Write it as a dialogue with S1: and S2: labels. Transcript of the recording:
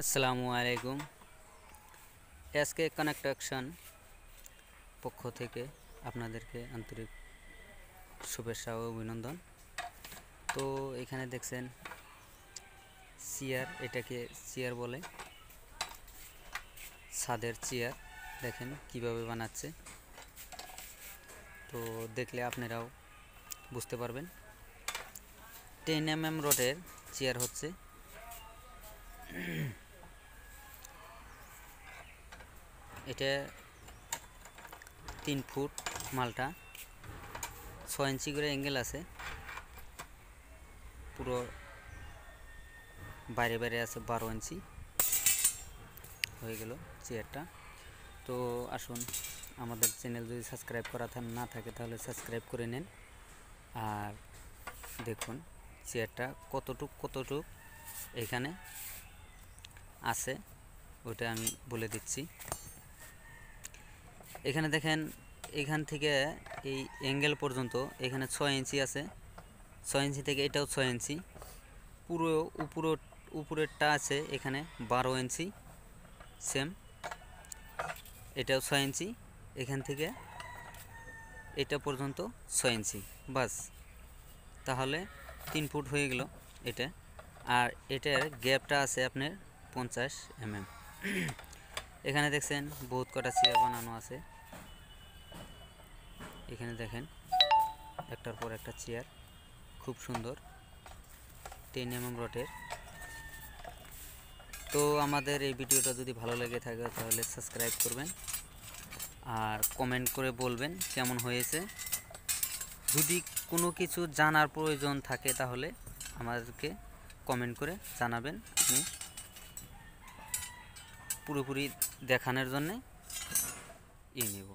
S1: আসসালামু আলাইকুম এসকে কানেকট্রাকশন পক্ষ থেকে আপনাদেরকে আন্তরিক শুভেচ্ছা ও অভিনন্দন তো এখানে দেখছেন চেয়ার এটাকে চেয়ার বলে ছাদের চেয়ার দেখেন কিভাবে বানাচ্ছে তো দেখলে আপনারাও বুঝতে পারবেন টেন এম এম রোডের চেয়ার হচ্ছে এটা তিন ফুট মালটা ছ ইঞ্চি করে অ্যাঙ্গেল আছে পুরো বাইরে বাইরে আছে বারো ইঞ্চি হয়ে গেল চেয়ারটা তো আসুন আমাদের চ্যানেল যদি সাবস্ক্রাইব করা না থাকে তাহলে সাবস্ক্রাইব করে নেন আর দেখুন চেয়ারটা কতটুক কতটুক এখানে আছে ওটা আমি বলে দিচ্ছি এখানে দেখেন এখান থেকে এই অ্যাঙ্গেল পর্যন্ত এখানে ছয় ইঞ্চি আছে ছয় ইঞ্চি থেকে এটাও ছয় ইঞ্চি পুরো উপর উপরেরটা আছে এখানে বারো ইঞ্চি সেম এটাও ছয় ইঞ্চি এখান থেকে এটা পর্যন্ত ছয় ইঞ্চি বাস তাহলে তিন ফুট হয়ে গেল এটা আর এটার গ্যাপটা আছে আপনার পঞ্চাশ এম এখানে দেখছেন বহুত কটা চেয়ার বানানো আছে এখানে দেখেন একটার পর একটা চেয়ার খুব সুন্দর টেন এমএম রটের তো আমাদের এই ভিডিওটা যদি ভালো লেগে থাকে তাহলে সাবস্ক্রাইব করবেন আর কমেন্ট করে বলবেন কেমন হয়েছে যদি কোনো কিছু জানার প্রয়োজন থাকে তাহলে আমাদেরকে কমেন্ট করে জানাবেন আমি পুরোপুরি দেখানোর জন্যে ই নেব